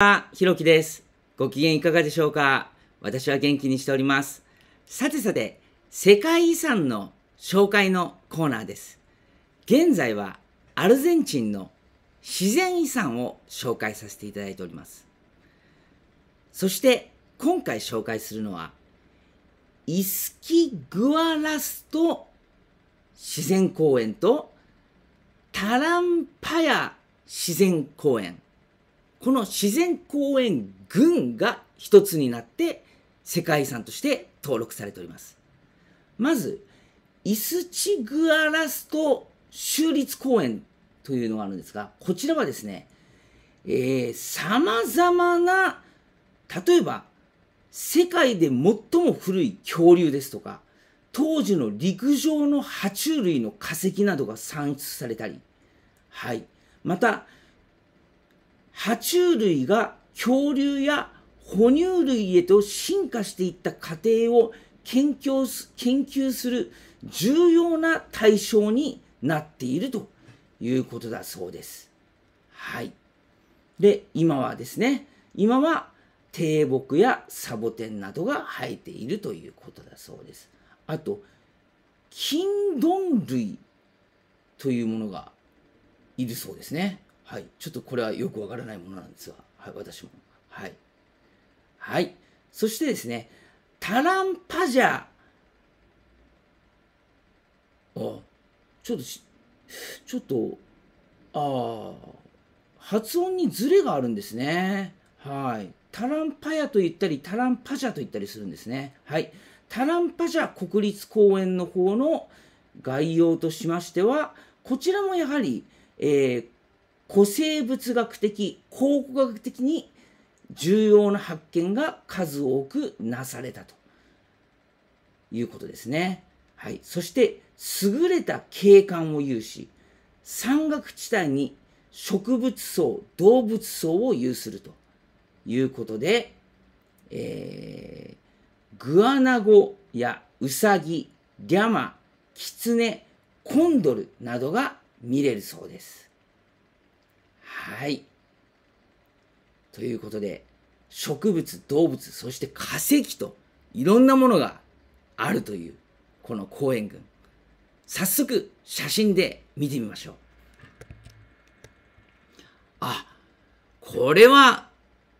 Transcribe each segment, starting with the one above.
は、ひろきです。ご機嫌いかがでしょうか私は元気にしております。さてさて、世界遺産の紹介のコーナーです。現在はアルゼンチンの自然遺産を紹介させていただいております。そして今回紹介するのは、イスキグアラスト自然公園とタランパヤ自然公園。この自然公園群が一つになって世界遺産として登録されております。まず、イスチグアラスト州立公園というのがあるんですが、こちらはですね、えー、様々な、例えば、世界で最も古い恐竜ですとか、当時の陸上の爬虫類の化石などが産出されたり、はい。また、爬虫類が恐竜や哺乳類へと進化していった過程を研究す研究する重要な対象になっているということだそうです。はい。で、今はですね、今は低木やサボテンなどが生えているということだそうです。あと、金丼ン類というものがいるそうですね。はい、ちょっとこれはよくわからないものなんですが、はい、私も。はい。はい。そしてですね、タランパジャー。あ、ちょっとちょっと、あ発音にズレがあるんですね。はい。タランパヤと言ったり、タランパジャと言ったりするんですね。はい。タランパジャ国立公園の方の概要としましては、こちらもやはり、えー、古生物学的考古学的に重要な発見が数多くなされたということですね。はい、そして優れた景観を有し山岳地帯に植物層動物層を有するということで、えー、グアナゴやウサギリャマキツネコンドルなどが見れるそうです。はい。ということで、植物、動物、そして化石といろんなものがあるという、この公園群。早速、写真で見てみましょう。あ、これは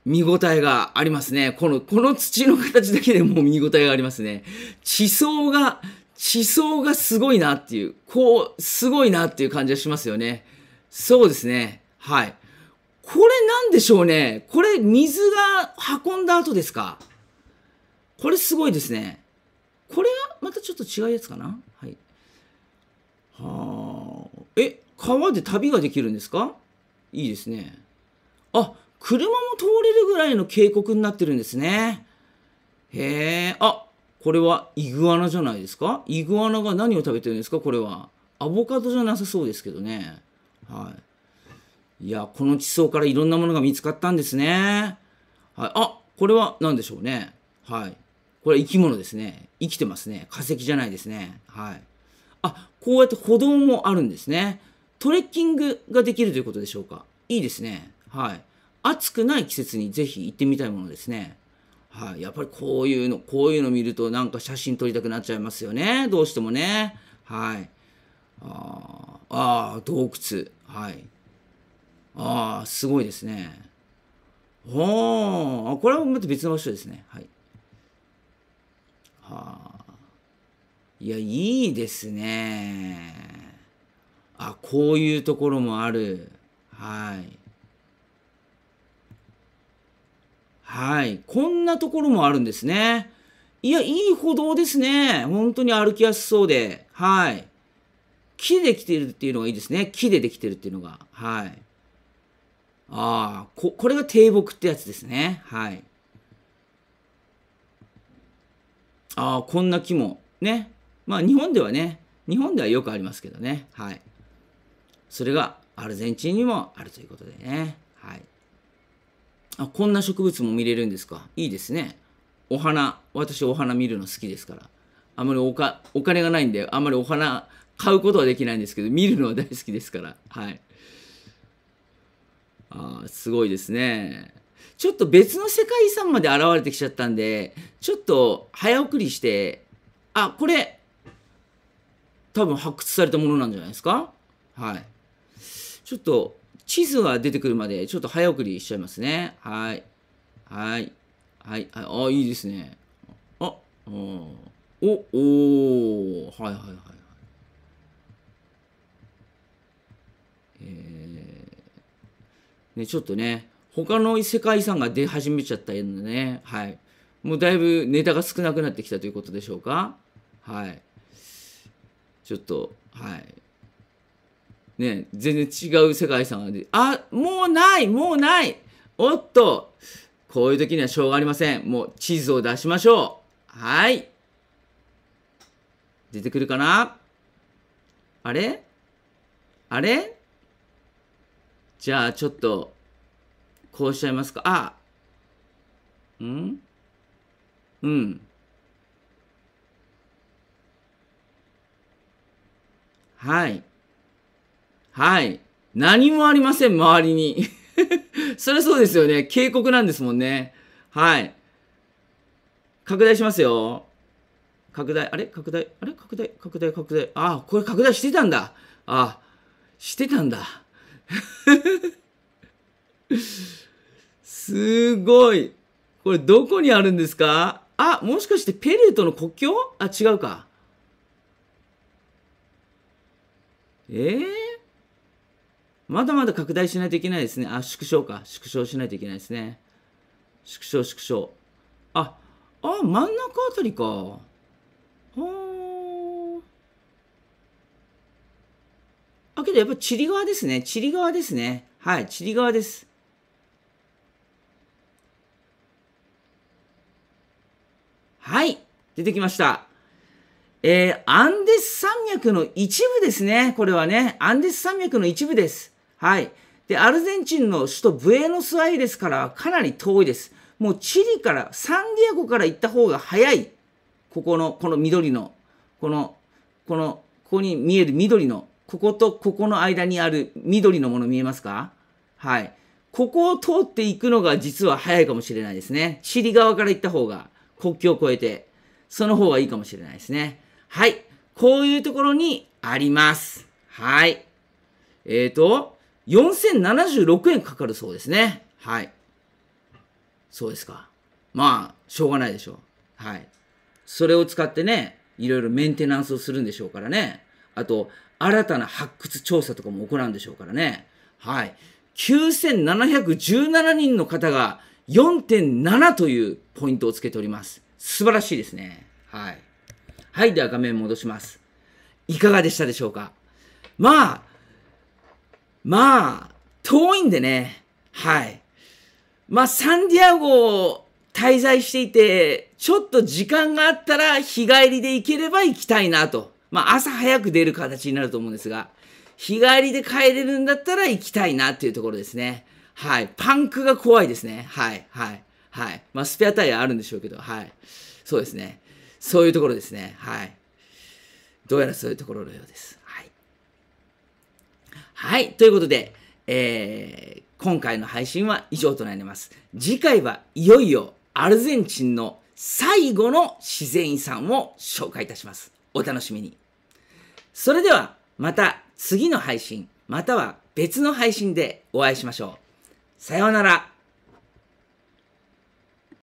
見応えがありますね。この、この土の形だけでも見応えがありますね。地層が、地層がすごいなっていう、こう、すごいなっていう感じがしますよね。そうですね。はい。これなんでしょうね。これ水が運んだ後ですか。これすごいですね。これはまたちょっと違うやつかな。はい。はあ。え、川で旅ができるんですかいいですね。あ、車も通れるぐらいの渓谷になってるんですね。へえ。あ、これはイグアナじゃないですかイグアナが何を食べてるんですかこれは。アボカドじゃなさそうですけどね。はい。いや、この地層からいろんなものが見つかったんですね。はい。あ、これは何でしょうね。はい。これ生き物ですね。生きてますね。化石じゃないですね。はい。あ、こうやって歩道もあるんですね。トレッキングができるということでしょうか。いいですね。はい。暑くない季節にぜひ行ってみたいものですね。はい。やっぱりこういうの、こういうの見るとなんか写真撮りたくなっちゃいますよね。どうしてもね。はい。ああ、洞窟。はい。ああ、すごいですね。おあ、これはまた別の場所ですね。はい。はあ。いや、いいですね。あ、こういうところもある。はい。はい。こんなところもあるんですね。いや、いい歩道ですね。本当に歩きやすそうで。はい。木でできてるっていうのがいいですね。木でできてるっていうのが。はい。ああ、こ、これが低木ってやつですね。はい。ああ、こんな木も。ね。まあ、日本ではね、日本ではよくありますけどね。はい。それがアルゼンチンにもあるということでね。はい。あ、こんな植物も見れるんですか。いいですね。お花。私、お花見るの好きですから。あんまりおかお金がないんで、あんまりお花買うことはできないんですけど、見るのは大好きですから。はい。あすごいですね。ちょっと別の世界遺産まで現れてきちゃったんで、ちょっと早送りして、あ、これ、多分発掘されたものなんじゃないですかはい。ちょっと地図が出てくるまでちょっと早送りしちゃいますね。はい。はい。はい。はい、あ、いいですね。あ、お、おおはいはい。ね、ちょっとね、他の世界遺産が出始めちゃったうなね、はい。もうだいぶネタが少なくなってきたということでしょうか。はい。ちょっと、はい。ね、全然違う世界遺産が出あ、もうないもうないおっとこういう時にはしょうがありません。もう地図を出しましょう。はい。出てくるかなあれあれじゃあ、ちょっと、こうしちゃいますか。あうんうん。はい。はい。何もありません、周りに。そりゃそうですよね。警告なんですもんね。はい。拡大しますよ。拡大、あれ拡大、あれ拡大、拡大、拡大。ああ、これ拡大してたんだ。ああ、してたんだ。すごい。これどこにあるんですかあ、もしかしてペルーとの国境あ、違うか。ええー、まだまだ拡大しないといけないですね。あ、縮小か。縮小しないといけないですね。縮小、縮小。あ、あ、真ん中あたりか。やっぱチリ側ですね。チリ側ですね。はい、チリ側です。はい、出てきました。えー、アンデス山脈の一部ですね。これはね、アンデス山脈の一部です。はい。で、アルゼンチンの首都ブエノスアイレスからはかなり遠いです。もうチリから、サンディアゴから行った方が早い。ここの、この緑の、この、この、ここに見える緑のこことここの間にある緑のもの見えますかはい。ここを通っていくのが実は早いかもしれないですね。チリ側から行った方が、国境を越えて、その方がいいかもしれないですね。はい。こういうところにあります。はい。えっ、ー、と、4076円かかるそうですね。はい。そうですか。まあ、しょうがないでしょう。はい。それを使ってね、いろいろメンテナンスをするんでしょうからね。あと、新たな発掘調査とかも行うんでしょうからね。はい。9717人の方が4.7というポイントをつけております。素晴らしいですね。はい。はい。では画面戻します。いかがでしたでしょうかまあ、まあ、遠いんでね。はい。まあ、サンディアゴ滞在していて、ちょっと時間があったら日帰りで行ければ行きたいなとまあ、朝早く出る形になると思うんですが、日帰りで帰れるんだったら行きたいなっていうところですね。はい。パンクが怖いですね。はい。はい。はい。まあ、スペアタイヤあるんでしょうけど、はい。そうですね。そういうところですね。はい。どうやらそういうところのようです。はい。はい。ということで、えー、今回の配信は以上となります。次回はいよいよアルゼンチンの最後の自然遺産を紹介いたします。お楽しみに。それではまた次の配信、または別の配信でお会いしましょう。さようなら。